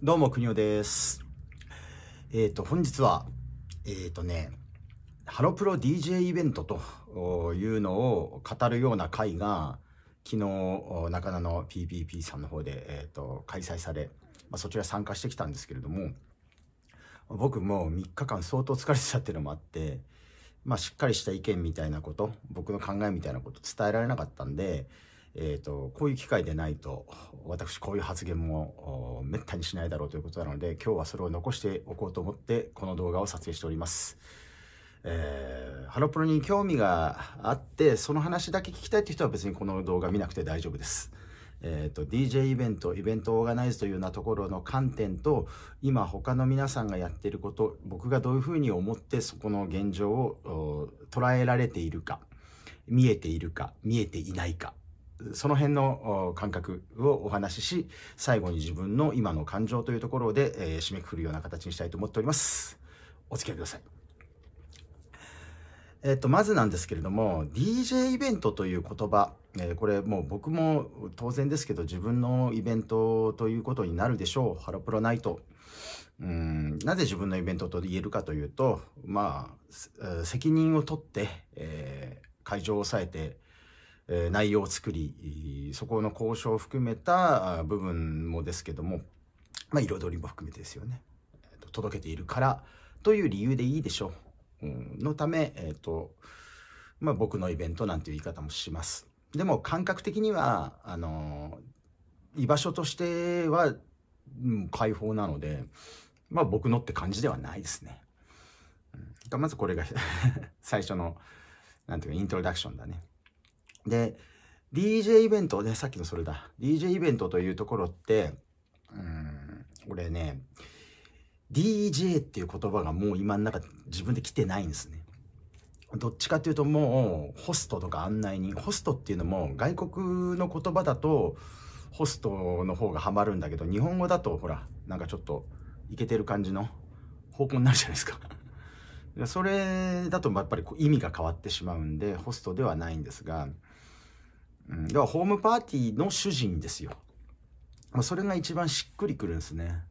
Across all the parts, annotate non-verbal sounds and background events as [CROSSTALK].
どうも、くにおです。えっ、ー、と、本日は、えっ、ー、とね、ハロプロ DJ イベントというのを語るような会が、昨日、中野の PPP さんの方で、えっ、ー、と、開催され、まあ、そちら参加してきたんですけれども、僕もう3日間相当疲れてたっていうのもあって、まあ、しっかりした意見みたいなこと、僕の考えみたいなこと伝えられなかったんで、えーと、こういう機会でないと私こういう発言もめったにしないだろうということなので今日はそれを残しておこうと思ってこの動画を撮影しております。えー、ハロプロに興味があってその話だけ聞きたいって人は別にこの動画見なくて大丈夫です。えーと、DJ イベントイベントオーガナイズというようなところの観点と今他の皆さんがやっていること僕がどういうふうに思ってそこの現状を捉えられているか見えているか見えていないかその辺の感覚をお話しし、最後に自分の今の感情というところで、えー、締めくくるような形にしたいと思っております。お付き合いください。えっ、と、まずなんですけれども、DJ イベントという言葉、えー、これもう僕も当然ですけど、自分のイベントということになるでしょう。ハロプロナイト。うんなぜ自分のイベントと言えるかというと、まあ、責任を取って、えー、会場を抑えて、え内容を作り、そこの交渉を含めた部分もですけども、まあ、彩りも含めてですよね。届けているからという理由でいいでしょう。のため、えっ、と、まあ、僕のイベントなんていう言い方もします。でも感覚的には、あの居場所としては、うん、解放なので、まあ僕のって感じではないですね。まずこれが [LAUGHS] 最初の、なんていうか、イントロダクションだね。で、DJ イベントで、ね、さっきのそれだ。DJ イベントというところって、うん、俺ね、DJ っていう言葉がもう今の中自分で来てないんですね。どっちかっていうともうホストとか案内人、ホストっていうのも外国の言葉だとホストの方がハマるんだけど、日本語だとほら、なんかちょっといけてる感じの方向になるじゃないですか。[LAUGHS] それだとやっぱり意味が変わってしまうんで、ホストではないんですが、うん、だからホームパーティーの主人ですよ。まあ、それが一番しっくりくるんですね。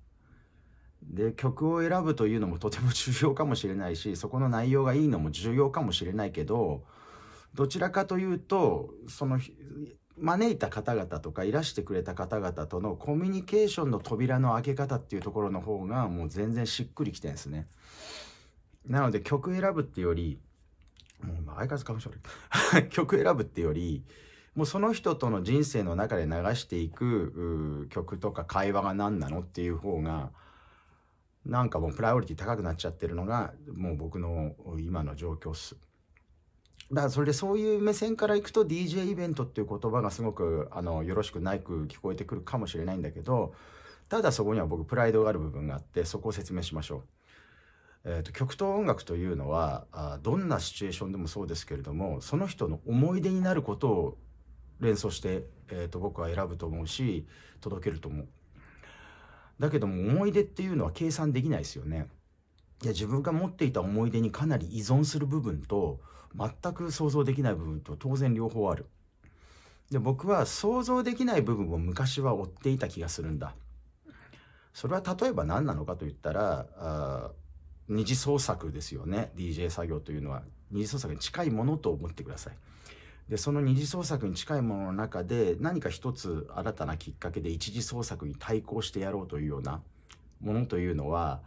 で曲を選ぶというのもとても重要かもしれないしそこの内容がいいのも重要かもしれないけどどちらかというとその招いた方々とかいらしてくれた方々とのコミュニケーションの扉の開け方っていうところの方がもう全然しっくりきてんですね。なので曲選ぶってよりもう相変わらずかもしれない曲選ぶってよりもうその人との人生の中で流していく曲とか会話が何なのっていう方がなんかもうプライオリティ高くなっちゃってるのがもう僕の今の状況っす。だからそれでそういう目線からいくと DJ イベントっていう言葉がすごくあのよろしくないく聞こえてくるかもしれないんだけどただそこには僕プライドがある部分があってそこを説明しましょう。えーと、曲と音楽というのはあどんなシチュエーションでもそうですけれどもその人の思い出になることを連想して、えー、と僕は選ぶと思うし届けると思うだけども思い出っていうのは計算できないですよねいや自分が持っていた思い出にかなり依存する部分と全く想像できない部分と当然両方あるで僕は想像できない部分を昔は追っていた気がするんだそれは例えば何なのかと言ったらあ二次創作ですよね DJ 作業というのは二次創作に近いものと思ってくださいでその二次創作に近いものの中で何か一つ新たなきっかけで一次創作に対抗してやろうというようなものというのは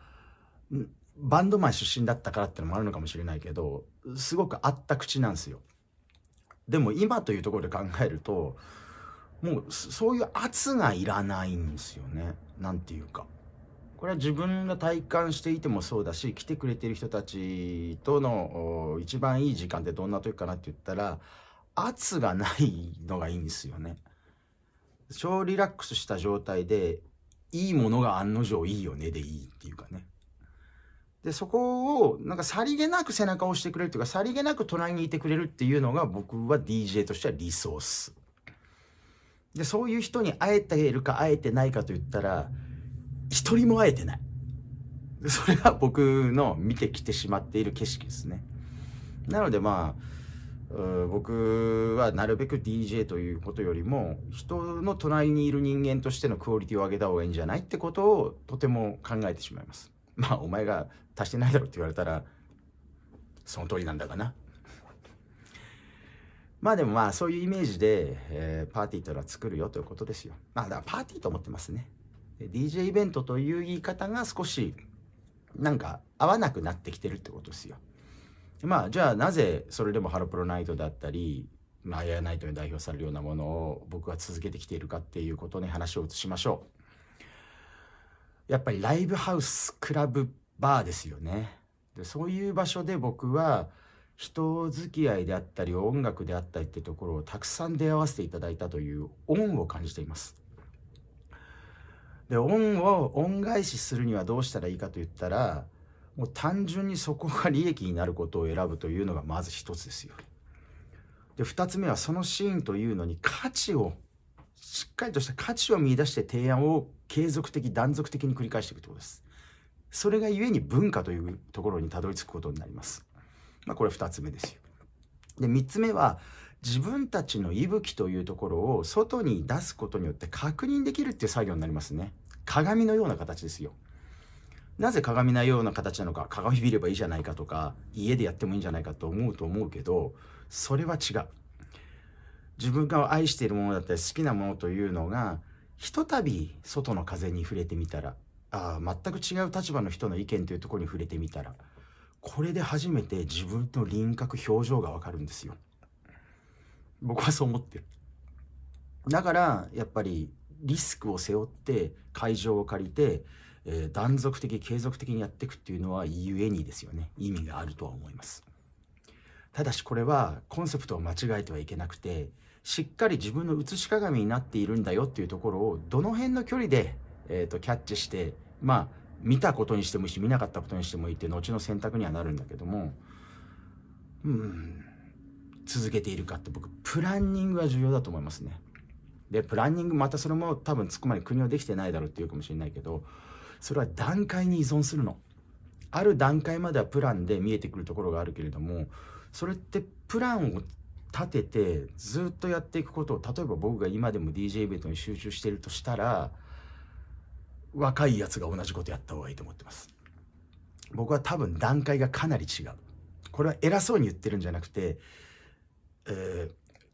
バンドマン出身だったからってのもあるのかもしれないけどすごくあった口なんですよ。でも今というところで考えるともうそういう圧がいらないんですよね。なんていうか。これは自分が体感していてもそうだし来てくれてる人たちとの一番いい時間ってどんな時かなって言ったら圧がないのがいいんですよね。超リラックスした状態で、いいものが案の定いいよねでいいっていうかね。で、そこを、なんかさりげなく背中を押してくれるというか、さりげなく隣にいてくれるっていうのが僕は DJ としてはリソース。で、そういう人に会えているか会えてないかと言ったら、一人も会えてない。それが僕の見てきてしまっている景色ですね。なのでまあ、僕はなるべく DJ ということよりも人の隣にいる人間としてのクオリティを上げた方がいいんじゃないってことをとても考えてしまいますまあお前が足してないだろって言われたらその通りなんだがな [LAUGHS] まあでもまあそういうイメージで、えー、パーティーというのは作るよということですよまあだからパーティーと思ってますね DJ イベントという言い方が少しなんか合わなくなってきてるってことですよまあじゃあなぜそれでもハロプロナイトだったりまあ、アナイトに代表されるようなものを僕は続けてきているかっていうことに話を移しましょうやっぱりライブハウスクラブバーですよねでそういう場所で僕は人付き合いであったり音楽であったりってところをたくさん出会わせていただいたという恩を感じていますで恩を恩返しするにはどうしたらいいかと言ったらもう単純にそこが利益になることを選ぶというのがまず一つですよ。で2つ目はそのシーンというのに価値をしっかりとした価値を見いだして提案を継続的断続的に繰り返していくということです。それがゆえに文化というところにたどり着くことになります。まあ、これ2つ目ですよ。で3つ目は自分たちの息吹というところを外に出すことによって確認できるっていう作業になりますね。鏡のような形ですよ。なぜ鏡のような形なのか鏡見ればいいじゃないかとか家でやってもいいんじゃないかと思うと思うけどそれは違う自分が愛しているものだったり好きなものというのがひとたび外の風に触れてみたらあ全く違う立場の人の意見というところに触れてみたらこれで初めて自分の輪郭表情がわかるんですよ僕はそう思ってるだからやっぱりリスクを背負って会場を借りてえー、断続的継続的にやっていくっていうのはえにですよね意味があるとは思いますただしこれはコンセプトを間違えてはいけなくてしっかり自分の写し鏡になっているんだよっていうところをどの辺の距離で、えーと、キャッチしてまあ見たことにしてもいいし見なかったことにしてもいいっていう後の選択にはなるんだけどもうん続けているかって僕プランニングは重要だと思いますね。でプランニングまたそれも多分突っ込まれ国はできてないだろうっていうかもしれないけどそれは段階に依存するのある段階まではプランで見えてくるところがあるけれどもそれってプランを立ててずっとやっていくことを例えば僕が今でも DJ イベントに集中しているとしたら若いやつが同じことやった方がいいと思ってます僕は多分段階がかなり違うこれは偉そうに言ってるんじゃなくて、えー、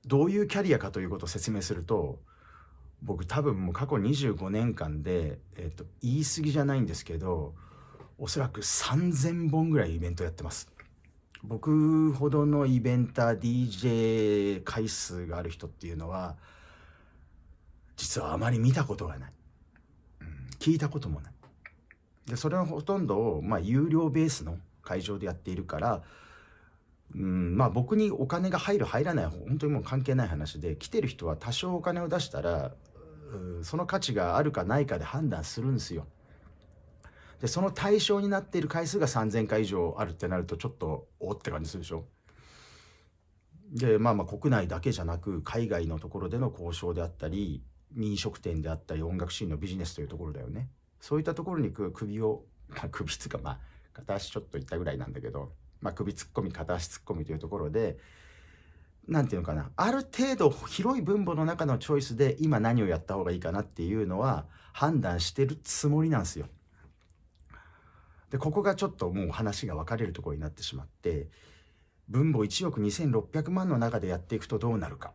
どういうキャリアかということを説明すると僕多分もう過去25年間で、えーと、言い過ぎじゃないんですけどおそらく3000本ぐらいイベントやってます僕ほどのイベンター DJ 回数がある人っていうのは実はあまり見たことがない、うん、聞いたこともないでそれはほとんど、まあ、有料ベースの会場でやっているから、うん、まあ僕にお金が入る入らない本当にもう関係ない話で来てる人は多少お金を出したらその価値があるかないかで判断するんですよ。でその対象になっている回数が3,000回以上あるってなるとちょっとおって感じするでしょ。でまあまあ国内だけじゃなく海外のところでの交渉であったり飲食店であったり音楽シーンのビジネスというところだよね。そういったところに首を、まあ、首つかまあ片足ちょっといったぐらいなんだけど、まあ、首突っ込み片足突っ込みというところで何て言うのかなある程度広い分母の中のチョイスで今何をやった方がいいかなっていうのは判断してるつもりなんですよ。でここがちょっともう話が分かれるところになってしまって分母1億2600万の中でやっていくとどうなるか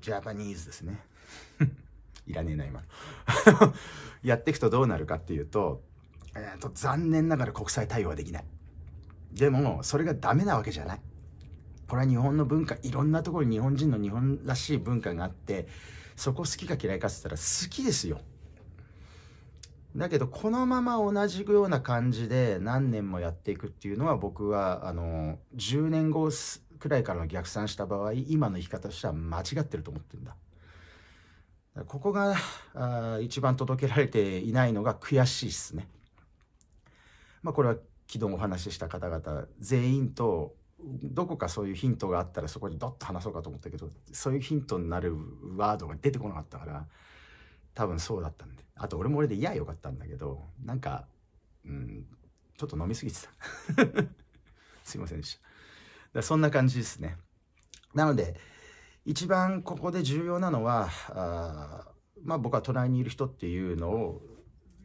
ジャパニーズですね [LAUGHS] いらねえな今 [LAUGHS] やっていくとどうなるかっていうと,、えーと、残念ながら国際対応はできないでもそれがダメなわけじゃないこれは日本の文化いろんなところに日本人の日本らしい文化があってそこ好きか嫌いかっつったら好きですよだけどこのまま同じような感じで何年もやっていくっていうのは僕はあの10年後くらいからの逆算した場合今の生き方としては間違ってると思ってるんだここがあ一番届けられていないのが悔しいっすねまあこれは昨日お話しした方々全員とどこかそういうヒントがあったらそこにドッと話そうかと思ったけどそういうヒントになるワードが出てこなかったから多分そうだったんであと俺も俺で嫌よかったんだけどなんか、うん、ちょっと飲みすぎてた [LAUGHS] すいませんでしたそんな感じですねなので一番ここで重要なのはあまあ僕は隣にいる人っていうのを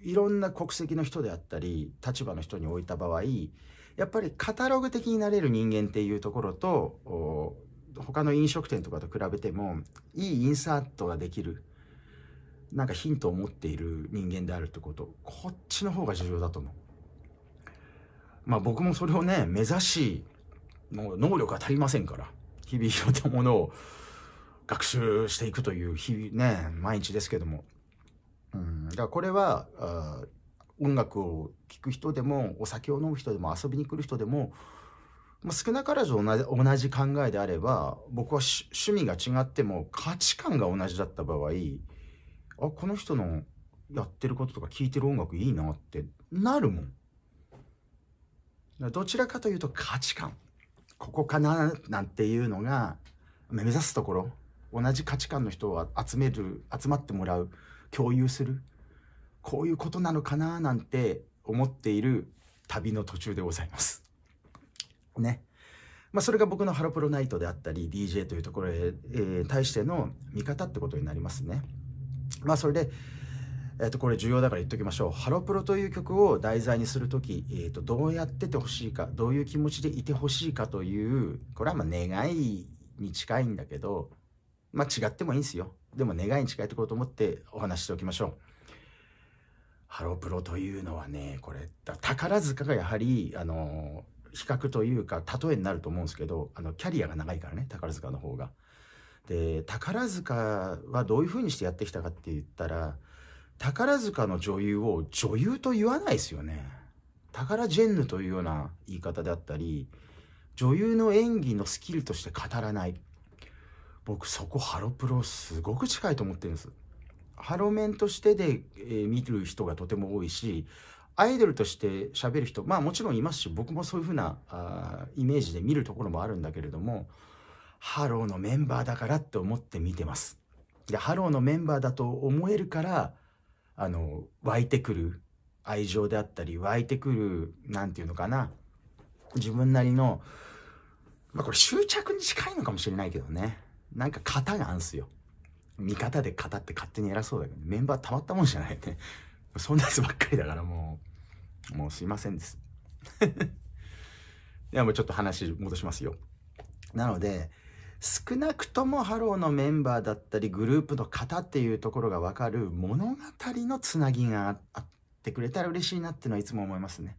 いろんな国籍の人であったり立場の人に置いた場合やっぱりカタログ的になれる人間っていうところと他の飲食店とかと比べてもいいインサートができるなんかヒントを持っている人間であるってことこっちの方が重要だと思う。まあ僕もそれをね目指しもう能力が足りませんから日々ろんなものを学習していくという日々ね毎日ですけども。うん、だからこれは音楽を聴く人でもお酒を飲む人でも遊びに来る人でも、まあ、少なからず同じ考えであれば僕は趣味が違っても価値観が同じだった場合あこの人のやってることとか聴いてる音楽いいなってなるもん。どちらかというと価値観ここかななんていうのが目指すところ同じ価値観の人を集める集まってもらう共有するこういうことなのかななんて思っている旅の途中でございます。ね。まあ、それが僕のハロプロナイトであったり DJ というところへ、えー、対しての見方ってことになりますね。まあ、それで、えー、とこれ重要だから言っときましょう。ハロプロという曲を題材にする時、えー、とどうやっててほしいかどういう気持ちでいてほしいかというこれはまあ願いに近いんだけど、まあ、違ってもいいんですよ。でも願いに近いところと思ってお話ししておきましょう。ハロプロというのはね、これ、宝塚がやはり、あの、比較というか、例えになると思うんですけど、あの、キャリアが長いからね、宝塚の方が。で、宝塚はどういうふうにしてやってきたかって言ったら、宝塚の女優を女優と言わないですよね。宝ジェンヌというような言い方であったり、女優の演技のスキルとして語らない。僕そこハロプロすごく近いと思ってるんです。ハロメンとしてで、えー、見る人がとても多いしアイドルとして喋る人まあもちろんいますし僕もそういうふうなあイメージで見るところもあるんだけれどもハローのメンバーだからって思って見てます。でハローのメンバーだと思えるからあの湧いてくる愛情であったり湧いてくる何て言うのかな自分なりのまあこれ執着に近いのかもしれないけどねなんか型があんすよ。味方で語って勝手に偉そうだけど、メンバーたまったもんじゃないって。[LAUGHS] そんなやつばっかりだからもう、もうすいませんです。[LAUGHS] ではもうちょっと話戻しますよ。なので、少なくともハローのメンバーだったりグループの方っていうところがわかる物語のつなぎがあってくれたら嬉しいなっていうのはいつも思いますね。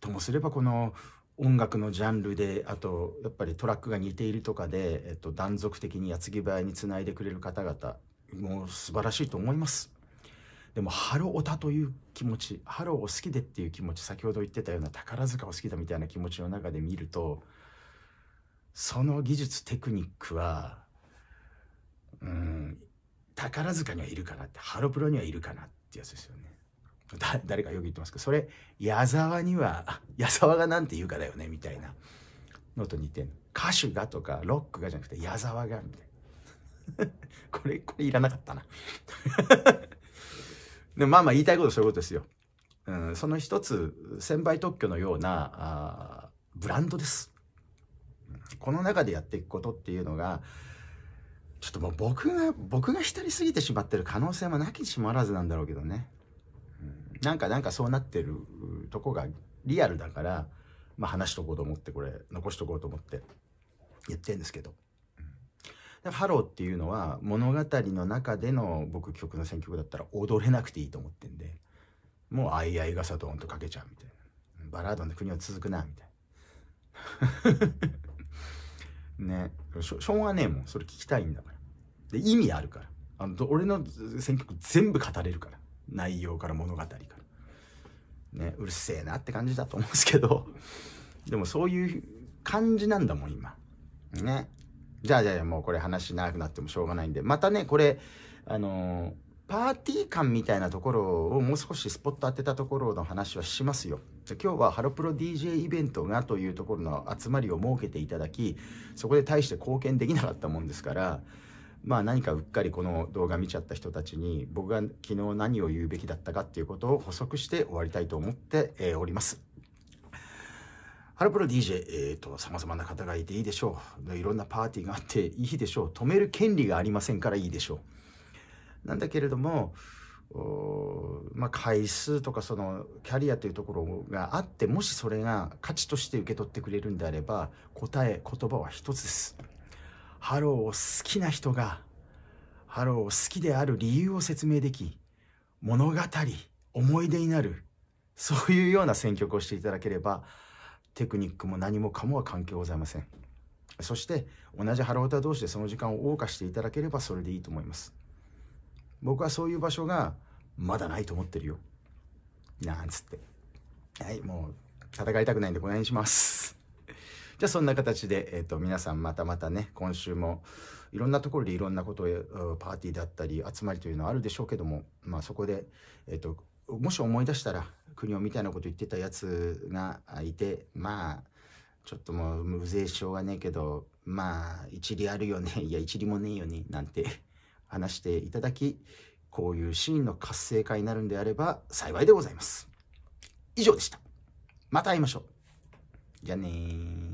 ともすればこの音楽のジャンルであとやっぱりトラックが似ているとかで、えっと、断続的に矢継ぎ早につないでくれる方々もう素晴らしいと思いますでもハロオタという気持ちハローを好きでっていう気持ち先ほど言ってたような宝塚を好きだみたいな気持ちの中で見るとその技術テクニックはうん宝塚にはいるかなってハロプロにはいるかなってやつですよねだ [LAUGHS] 誰かよく言ってますけどそれ矢沢には [LAUGHS] 矢沢が何て言うかだよねみたいなのと似てる歌手がとかロックがじゃなくて矢沢がみたいな [LAUGHS] これこれいらなかったなでまあまあ言いたいことそういうことですよ、うん、その一つ先輩特許のようなあブランドですこの中でやっていくことっていうのがちょっともう僕が僕が浸りすぎてしまってる可能性もなきにしもあらずなんだろうけどねなんかなんかそうなってるとこがリアルだから、まあ、話しとこうと思ってこれ残しとこうと思って言ってるんですけど。うん、ハローっていうのは物語の中での僕曲の選曲だったら踊れなくていいと思ってんでもう「あいあい傘ドーンとかけちゃう」みたいな「バラードの国は続くな」みたいな [LAUGHS] ねしょしょうがねえもんそれ聞きたいんだからで意味あるからあの俺の選曲全部語れるから内容から物語から、ね、うるせえなって感じだと思うんですけど [LAUGHS] でもそういう感じなんだもん今ねじゃあじゃあもうこれ話長くなってもしょうがないんでまたねこれあのー、パーティー感みたいなところをもう少しスポット当てたところの話はしますよ今日はハロプロ DJ イベントがというところの集まりを設けていただきそこで大して貢献できなかったもんですからまあ何かうっかりこの動画見ちゃった人たちに僕が昨日何を言うべきだったかっていうことを補足して終わりたいと思ってえおります。ハロプロ DJ、えっ、ー、と、様々な方がいていいでしょう。いろんなパーティーがあっていいでしょう。止める権利がありませんからいいでしょう。なんだけれども、まあ、回数とかそのキャリアというところがあってもしそれが価値として受け取ってくれるんであれば答え言葉は一つです。ハローを好きな人がハローを好きである理由を説明でき物語思い出になるそういうような選曲をしていただければテクニックも何もかもは関係ございませんそして同じハロー歌同士でその時間を謳歌していただければそれでいいと思います僕はそういう場所がまだないと思ってるよなんつってはいもう戦いたくないんでこの辺にしますじゃあそんな形で、えっと、皆さんまたまたね、今週もいろんなところでいろんなことを、パーティーだったり、集まりというのはあるでしょうけども、まあそこで、えっと、もし思い出したら、国をみたいなこと言ってたやつがいて、まあ、ちょっともう無税うがねえけど、まあ、一理あるよね、[LAUGHS] いや、一理もねえよね、なんて話していただき、こういうシーンの活性化になるんであれば幸いでございます。以上でした。また会いましょう。じゃあねー。